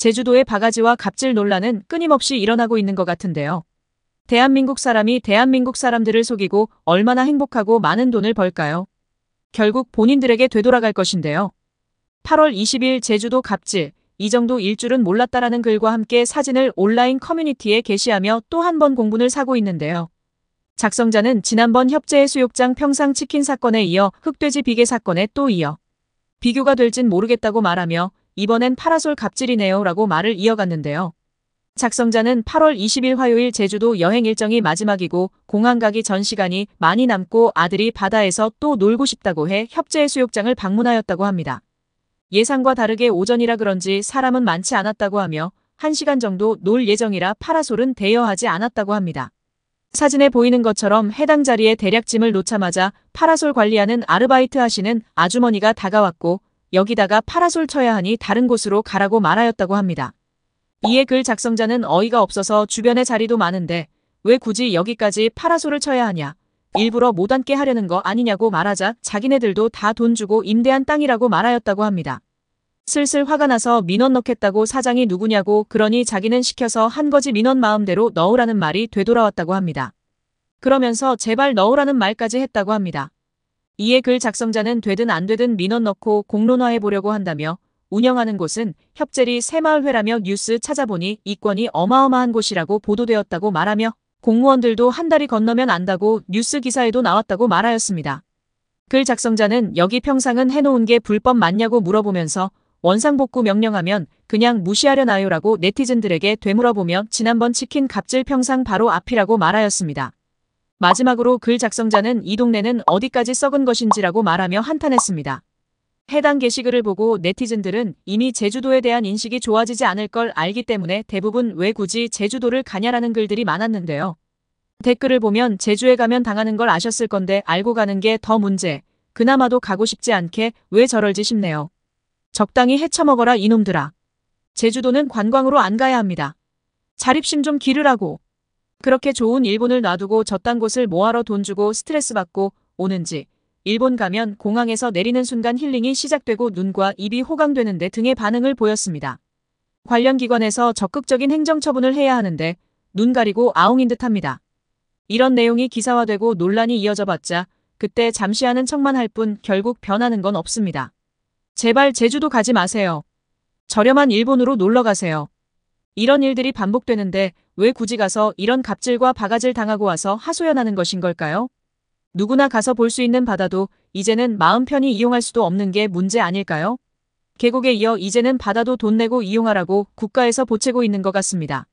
제주도의 바가지와 갑질 논란은 끊임없이 일어나고 있는 것 같은데요. 대한민국 사람이 대한민국 사람들을 속이고 얼마나 행복하고 많은 돈을 벌까요? 결국 본인들에게 되돌아갈 것인데요. 8월 20일 제주도 갑질, 이 정도 일 줄은 몰랐다라는 글과 함께 사진을 온라인 커뮤니티에 게시하며 또 한 번 공분을 사고 있는데요. 작성자는 지난번 협재해 수욕장 평상치킨 사건에 이어 흑돼지 비계 사건에 또 이어 비교가 될진 모르겠다고 말하며 이번엔 파라솔 갑질이네요 라고 말을 이어갔는데요. 작성자는 8월 20일 화요일 제주도 여행 일정이 마지막이고 공항 가기 전 시간이 많이 남고 아들이 바다에서 또 놀고 싶다고 해 협재 해 수욕장을 방문하였다고 합니다. 예상과 다르게 오전이라 그런지 사람은 많지 않았다고 하며 1시간 정도 놀 예정이라 파라솔은 대여하지 않았다고 합니다. 사진에 보이는 것처럼 해당 자리에 대략 짐을 놓자마자 파라솔 관리하는 아르바이트 하시는 아주머니가 다가왔고 여기다가 파라솔 쳐야 하니 다른 곳으로 가라고 말하였다고 합니다. 이에 글 작성자는 어이가 없어서 주변에 자리도 많은데 왜 굳이 여기까지 파라솔을 쳐야 하냐. 일부러 못 앉게 하려는 거 아니냐고 말하자 자기네들도 다 돈 주고 임대한 땅이라고 말하였다고 합니다. 슬슬 화가 나서 민원 넣겠다고 사장이 누구냐고 그러니 자기는 시켜서 한 거지 민원 마음대로 넣으라는 말이 되돌아왔다고 합니다. 그러면서 제발 넣으라는 말까지 했다고 합니다. 이에 글 작성자는 되든 안 되든 민원 넣고 공론화해보려고 한다며 운영하는 곳은 협재리 새마을회라며 뉴스 찾아보니 이권이 어마어마한 곳이라고 보도되었다고 말하며 공무원들도 한 다리 건너면 안다고 뉴스 기사에도 나왔다고 말하였습니다. 글 작성자는 여기 평상은 해놓은 게 불법 맞냐고 물어보면서 원상복구 명령하면 그냥 무시하려나요라고 네티즌들에게 되물어보며 지난번 치킨 갑질 평상 바로 앞이라고 말하였습니다. 마지막으로 글 작성자는 이 동네는 어디까지 썩은 것인지라고 말하며 한탄했습니다. 해당 게시글을 보고 네티즌들은 이미 제주도에 대한 인식이 좋아지지 않을 걸 알기 때문에 대부분 왜 굳이 제주도를 가냐라는 글들이 많았는데요. 댓글을 보면 제주에 가면 당하는 걸 아셨을 건데 알고 가는 게 더 문제. 그나마도 가고 싶지 않게 왜 저럴지 싶네요. 적당히 헤쳐먹어라 이놈들아. 제주도는 관광으로 안 가야 합니다. 자립심 좀 기르라고. 그렇게 좋은 일본을 놔두고 저딴 곳을 뭐하러 돈 주고 스트레스 받고 오는지 일본 가면 공항에서 내리는 순간 힐링이 시작되고 눈과 입이 호강되는데 등의 반응을 보였습니다. 관련 기관에서 적극적인 행정 처분을 해야 하는데 눈 가리고 아웅인 듯합니다. 이런 내용이 기사화되고 논란이 이어져 봤자 그때 잠시 하는 척만 할 뿐 결국 변하는 건 없습니다. 제발 제주도 가지 마세요. 저렴한 일본으로 놀러 가세요. 이런 일들이 반복되는데 왜 굳이 가서 이런 갑질과 바가질 당하고 와서 하소연하는 것인 걸까요? 누구나 가서 볼 수 있는 바다도 이제는 마음 편히 이용할 수도 없는 게 문제 아닐까요? 계곡에 이어 이제는 바다도 돈 내고 이용하라고 국가에서 보채고 있는 것 같습니다.